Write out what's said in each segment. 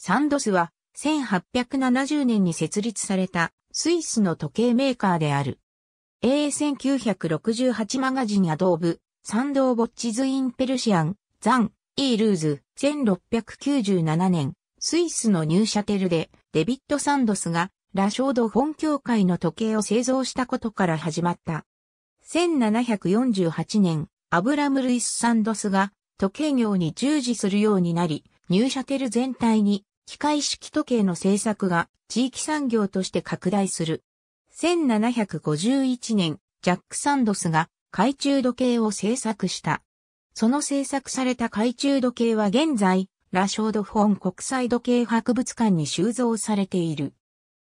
サンドスは1870年に設立されたスイスの時計メーカーである。A1968 マガジンアドーブ、サンドーボッチズインペルシアン、ザン、イールーズ、1697年、スイスのニューシャテルでデビッド・サンドスがラショード本協会の時計を製造したことから始まった。1748年、アブラム・ルイス・サンドスが時計業に従事するようになり、ニューシャテル全体に機械式時計の製作が地域産業として拡大する。1751年、ジャック・サンドスが懐中時計を製作した。その製作された懐中時計は現在、ラショード・フォン国際時計博物館に収蔵されている。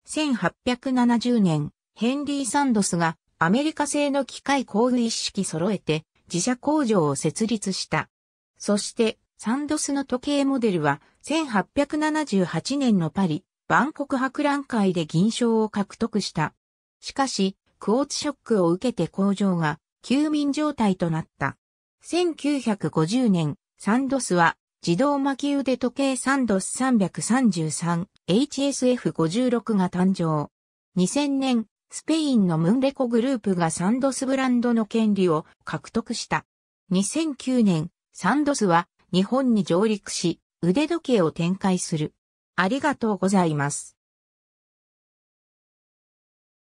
1870年、ヘンリー・サンドスがアメリカ製の機械工具一式揃えて自社工場を設立した。そしてサンドスの時計モデルは、1878年のパリ、万国博覧会で銀賞を獲得した。しかし、クォーツショックを受けて工場が休眠状態となった。1950年、サンドスは自動巻き腕時計サンドス 333HSF56 が誕生。2000年、スペインのムンレコグループがサンドスブランドの権利を獲得した。2009年、サンドスは日本に上陸し、腕時計を展開する。ありがとうございます。